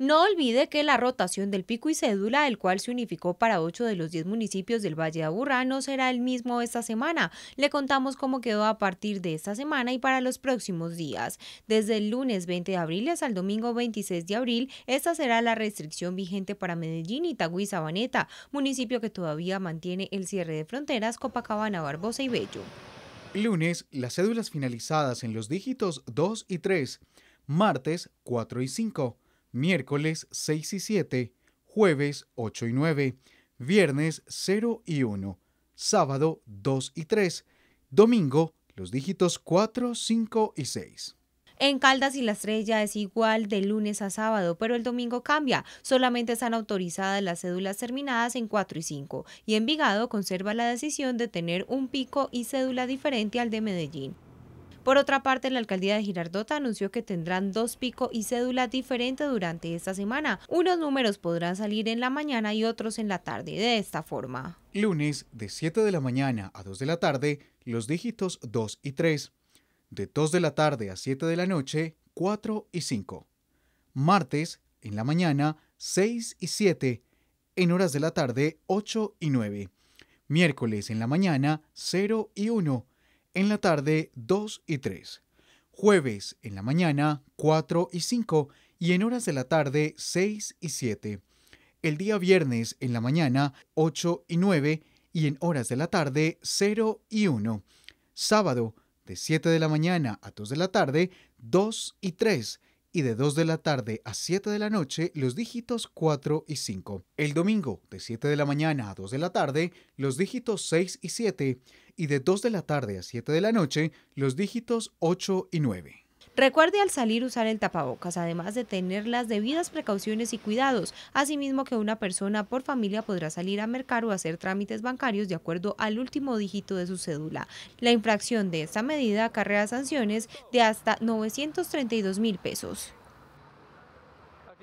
No olvide que la rotación del pico y cédula, el cual se unificó para ocho de los 10 municipios del Valle de Aburrá, no será el mismo esta semana. Le contamos cómo quedó a partir de esta semana y para los próximos días. Desde el lunes 20 de abril hasta el domingo 26 de abril, esta será la restricción vigente para Medellín, Itagüí y Sabaneta, municipio que todavía mantiene el cierre de fronteras Copacabana, Barbosa y Bello. Lunes, las cédulas finalizadas en los dígitos 2 y 3. Martes, 4 y 5 miércoles 6 y 7, jueves 8 y 9, viernes 0 y 1, sábado 2 y 3, domingo los dígitos 4, 5 y 6. En Caldas y La Estrella es igual de lunes a sábado, pero el domingo cambia. Solamente están autorizadas las cédulas terminadas en 4 y 5. Y Envigado conserva la decisión de tener un pico y cédula diferente al de Medellín. Por otra parte, la alcaldía de Girardota anunció que tendrán dos pico y cédula diferentes durante esta semana. Unos números podrán salir en la mañana y otros en la tarde de esta forma. Lunes, de 7 de la mañana a 2 de la tarde, los dígitos 2 y 3. De 2 de la tarde a 7 de la noche, 4 y 5. Martes, en la mañana, 6 y 7. En horas de la tarde, 8 y 9. Miércoles en la mañana, 0 y 1 en la tarde 2 y 3, jueves en la mañana 4 y 5 y en horas de la tarde 6 y 7, el día viernes en la mañana 8 y 9 y en horas de la tarde 0 y 1, sábado de 7 de la mañana a 2 de la tarde 2 y 3 y de 2 de la tarde a 7 de la noche los dígitos 4 y 5. El domingo de 7 de la mañana a 2 de la tarde los dígitos 6 y 7 y de 2 de la tarde a 7 de la noche los dígitos 8 y 9. Recuerde al salir usar el tapabocas, además de tener las debidas precauciones y cuidados, asimismo que una persona por familia podrá salir a mercar o hacer trámites bancarios de acuerdo al último dígito de su cédula. La infracción de esta medida acarrea sanciones de hasta 932 mil pesos.